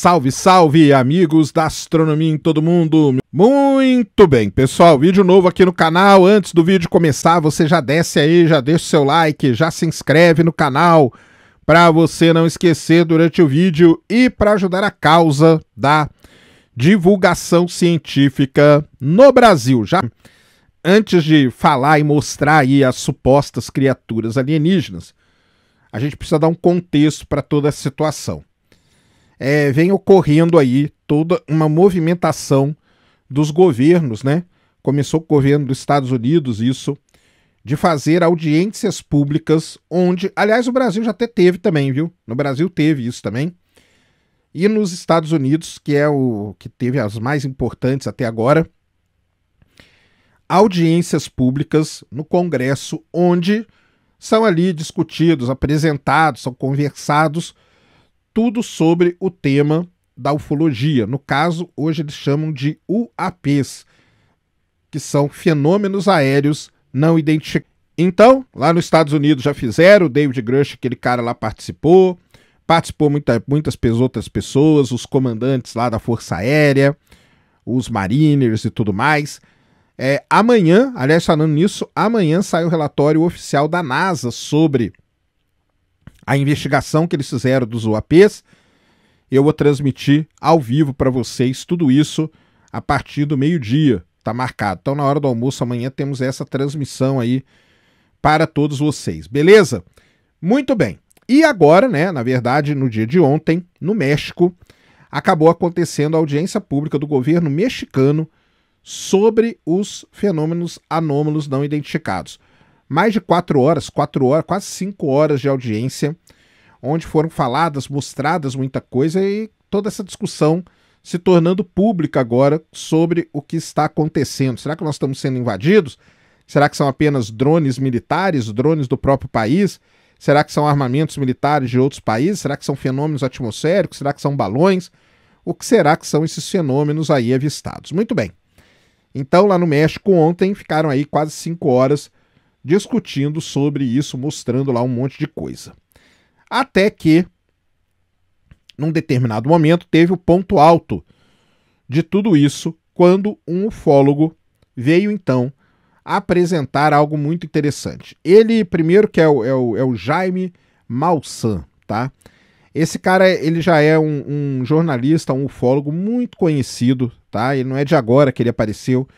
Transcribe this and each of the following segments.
Salve, salve, amigos da astronomia em todo mundo! Muito bem, pessoal, vídeo novo aqui no canal. Antes do vídeo começar, você já desce aí, já deixa o seu like, já se inscreve no canal para você não esquecer durante o vídeo e para ajudar a causa da divulgação científica no Brasil. Já antes de falar e mostrar aí as supostas criaturas alienígenas, a gente precisa dar um contexto para toda a situação é, vem ocorrendo aí toda uma movimentação dos governos, né? Começou com o governo dos Estados Unidos isso, de fazer audiências públicas onde, aliás, o Brasil já até teve também, viu? No Brasil teve isso também. E nos Estados Unidos, que é o que teve as mais importantes até agora, audiências públicas no Congresso onde são ali discutidos, apresentados, são conversados tudo sobre o tema da ufologia. No caso, hoje eles chamam de UAPs, que são fenômenos aéreos não identificados. Então, lá nos Estados Unidos já fizeram, o David Grush, aquele cara lá participou, participou muita, muitas outras pessoas, os comandantes lá da Força Aérea, os Mariners e tudo mais. É, amanhã, aliás, falando nisso, amanhã sai o relatório oficial da NASA sobre a investigação que eles fizeram dos UAPs. Eu vou transmitir ao vivo para vocês tudo isso a partir do meio-dia. Tá marcado. Então, na hora do almoço, amanhã temos essa transmissão aí para todos vocês, beleza? Muito bem. E agora, né, na verdade, no dia de ontem, no México, acabou acontecendo a audiência pública do governo mexicano sobre os fenômenos anômalos não identificados mais de quatro horas, quatro horas, quase cinco horas de audiência, onde foram faladas, mostradas muita coisa e toda essa discussão se tornando pública agora sobre o que está acontecendo. Será que nós estamos sendo invadidos? Será que são apenas drones militares, drones do próprio país? Será que são armamentos militares de outros países? Será que são fenômenos atmosféricos? Será que são balões? O que será que são esses fenômenos aí avistados? Muito bem. Então, lá no México, ontem, ficaram aí quase cinco horas discutindo sobre isso, mostrando lá um monte de coisa. Até que, num determinado momento, teve o ponto alto de tudo isso, quando um ufólogo veio então apresentar algo muito interessante. Ele, primeiro, que é o, é o, é o Jaime Malsan, tá? Esse cara, ele já é um, um, jornalista, um ufólogo muito conhecido, tá? Ele não é de agora que ele apareceu.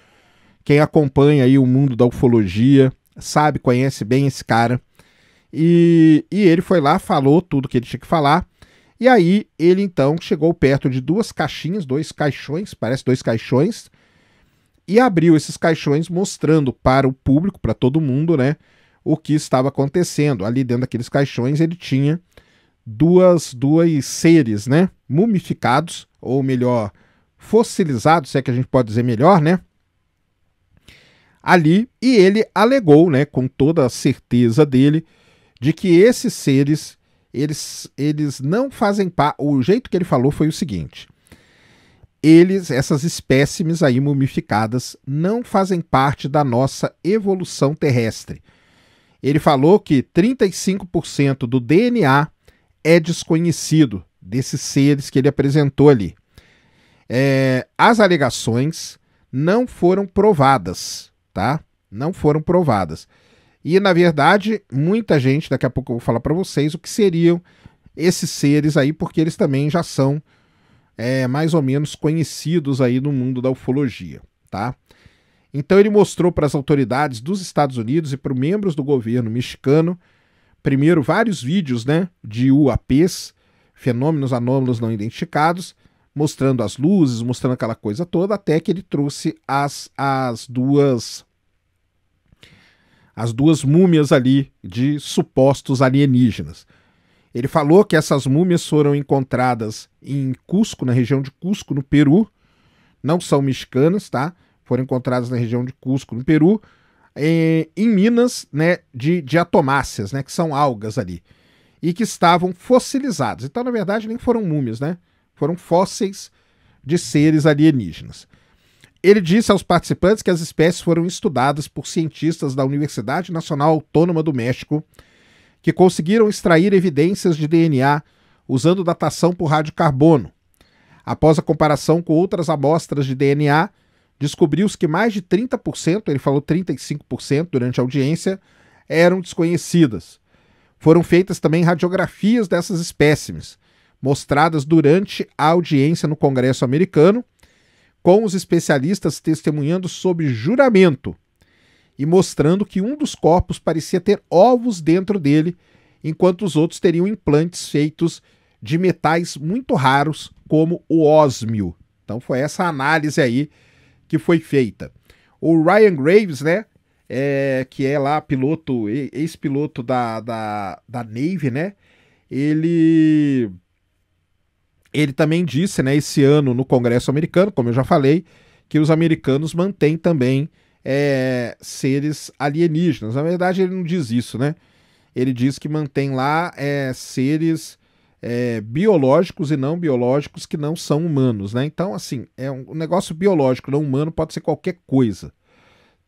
Quem acompanha aí o mundo da ufologia sabe, conhece bem esse cara. E, e ele foi lá, falou tudo que ele tinha que falar. E aí ele então chegou perto de duas caixinhas, dois caixões, parece dois caixões, e abriu esses caixões mostrando para o público, para todo mundo, né, o que estava acontecendo. Ali dentro daqueles caixões ele tinha duas dois seres, né, mumificados ou melhor, fossilizados, se é que a gente pode dizer melhor, né? ali e ele alegou, né, com toda a certeza dele, de que esses seres eles, eles não fazem parte. O jeito que ele falou foi o seguinte: eles, essas espécimes aí mumificadas, não fazem parte da nossa evolução terrestre. Ele falou que 35% do DNA é desconhecido desses seres que ele apresentou ali. É, as alegações não foram provadas tá? Não foram provadas. E, na verdade, muita gente, daqui a pouco eu vou falar para vocês o que seriam esses seres aí, porque eles também já são é, mais ou menos conhecidos aí no mundo da ufologia, tá? Então ele mostrou para as autoridades dos Estados Unidos e para membros do governo mexicano, primeiro vários vídeos, né, de UAPs, fenômenos anômalos não identificados, mostrando as luzes, mostrando aquela coisa toda, até que ele trouxe as, as duas as duas múmias ali de supostos alienígenas. Ele falou que essas múmias foram encontradas em Cusco, na região de Cusco, no Peru. Não são mexicanas, tá? Foram encontradas na região de Cusco, no Peru, eh, em minas né, de diatomáceas, né, que são algas ali, e que estavam fossilizadas. Então, na verdade, nem foram múmias, né? Foram fósseis de seres alienígenas. Ele disse aos participantes que as espécies foram estudadas por cientistas da Universidade Nacional Autônoma do México, que conseguiram extrair evidências de DNA usando datação por radiocarbono. Após a comparação com outras amostras de DNA, descobriu-se que mais de 30%, ele falou 35% durante a audiência, eram desconhecidas. Foram feitas também radiografias dessas espécimes, mostradas durante a audiência no Congresso americano com os especialistas testemunhando sob juramento e mostrando que um dos corpos parecia ter ovos dentro dele, enquanto os outros teriam implantes feitos de metais muito raros, como o ósmio. Então foi essa análise aí que foi feita. O Ryan Graves, né, é, que é lá piloto, ex-piloto da, da, da Navy, né, ele ele também disse, né, esse ano no Congresso americano, como eu já falei, que os americanos mantêm também é, seres alienígenas. Na verdade, ele não diz isso, né? Ele diz que mantém lá é, seres é, biológicos e não biológicos que não são humanos, né? Então, assim, é um, um negócio biológico, não humano, pode ser qualquer coisa,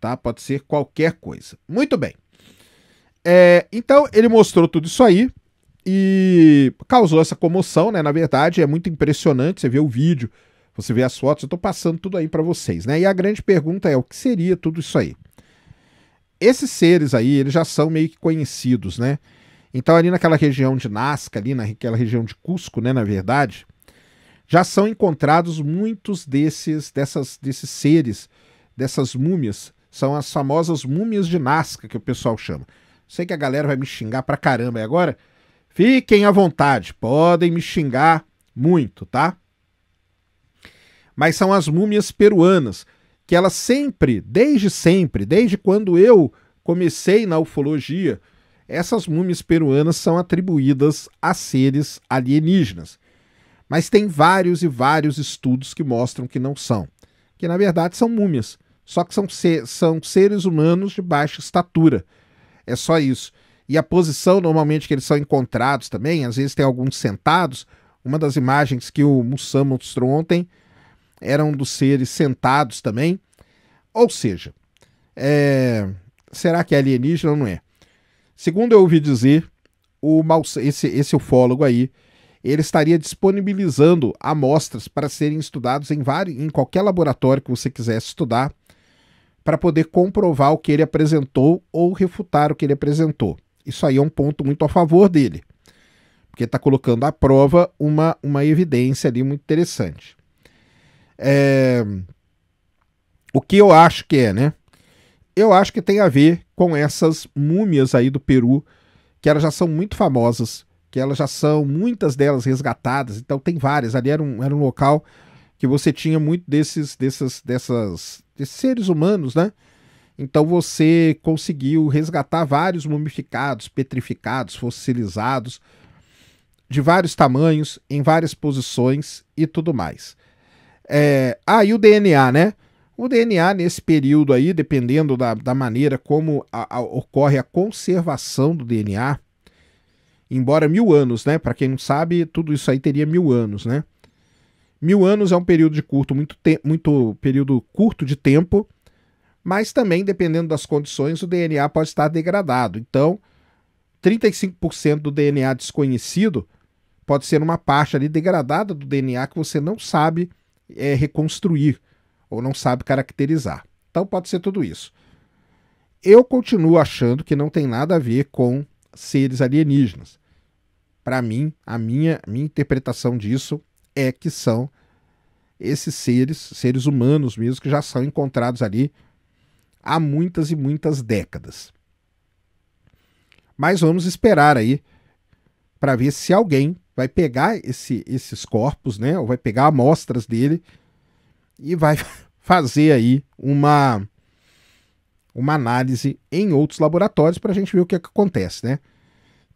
tá? Pode ser qualquer coisa. Muito bem. É, então, ele mostrou tudo isso aí. E causou essa comoção, né? Na verdade, é muito impressionante. Você vê o vídeo, você vê as fotos, eu estou passando tudo aí para vocês, né? E a grande pergunta é: o que seria tudo isso aí? Esses seres aí, eles já são meio que conhecidos, né? Então, ali naquela região de Nazca, ali naquela região de Cusco, né? Na verdade, já são encontrados muitos desses, dessas, desses seres, dessas múmias. São as famosas múmias de Nazca que o pessoal chama. Sei que a galera vai me xingar pra caramba agora, Fiquem à vontade, podem me xingar muito, tá? Mas são as múmias peruanas, que elas sempre, desde sempre, desde quando eu comecei na ufologia, essas múmias peruanas são atribuídas a seres alienígenas. Mas tem vários e vários estudos que mostram que não são. Que na verdade são múmias. Só que são, ser, são seres humanos de baixa estatura. É só isso e a posição normalmente que eles são encontrados também, às vezes tem alguns sentados. Uma das imagens que o Mussam mostrou ontem eram um dos seres sentados também. Ou seja, é... será que é alienígena ou não é? Segundo eu ouvi dizer, o Maus... esse, esse ufólogo aí, ele estaria disponibilizando amostras para serem estudados em, vários, em qualquer laboratório que você quisesse estudar, para poder comprovar o que ele apresentou ou refutar o que ele apresentou. Isso aí é um ponto muito a favor dele, porque está colocando à prova uma, uma evidência ali muito interessante. É... O que eu acho que é, né? Eu acho que tem a ver com essas múmias aí do Peru, que elas já são muito famosas, que elas já são, muitas delas resgatadas, então tem várias. Ali era um, era um local que você tinha muito desses, dessas, dessas, desses seres humanos, né? Então você conseguiu resgatar vários mumificados, petrificados, fossilizados, de vários tamanhos, em várias posições e tudo mais. É... Ah, e o DNA, né? O DNA, nesse período aí, dependendo da, da maneira como a, a, ocorre a conservação do DNA, embora mil anos, né? Para quem não sabe, tudo isso aí teria mil anos, né? Mil anos é um período de curto, muito, te muito período curto de tempo mas também, dependendo das condições, o DNA pode estar degradado. Então, 35% do DNA desconhecido pode ser uma parte ali degradada do DNA que você não sabe é, reconstruir ou não sabe caracterizar. Então, pode ser tudo isso. Eu continuo achando que não tem nada a ver com seres alienígenas. Para mim, a minha, minha interpretação disso é que são esses seres, seres humanos mesmo, que já são encontrados ali há muitas e muitas décadas. Mas vamos esperar aí para ver se alguém vai pegar esse, esses corpos, né, ou vai pegar amostras dele e vai fazer aí uma uma análise em outros laboratórios para a gente ver o que, é que acontece, né?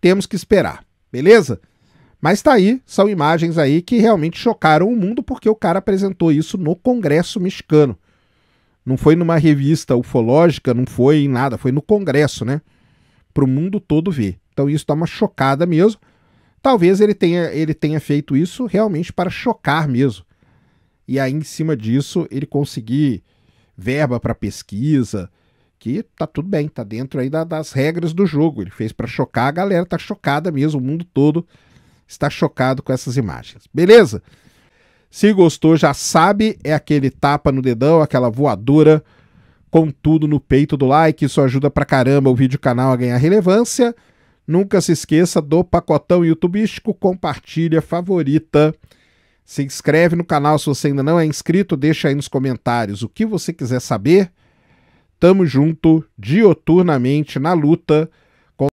Temos que esperar, beleza? Mas tá aí, são imagens aí que realmente chocaram o mundo porque o cara apresentou isso no Congresso mexicano. Não foi numa revista ufológica, não foi em nada, foi no Congresso, né? Para o mundo todo ver. Então isso dá uma chocada mesmo. Talvez ele tenha, ele tenha feito isso realmente para chocar mesmo. E aí, em cima disso, ele conseguir verba para pesquisa, que tá tudo bem, tá dentro aí da, das regras do jogo. Ele fez para chocar, a galera tá chocada mesmo, o mundo todo está chocado com essas imagens. Beleza? Se gostou, já sabe, é aquele tapa no dedão, aquela voadora com tudo no peito do like. Isso ajuda pra caramba o vídeo canal a ganhar relevância. Nunca se esqueça do pacotão youtubístico, compartilha, favorita. Se inscreve no canal se você ainda não é inscrito, deixa aí nos comentários o que você quiser saber. Tamo junto, dioturnamente, na luta.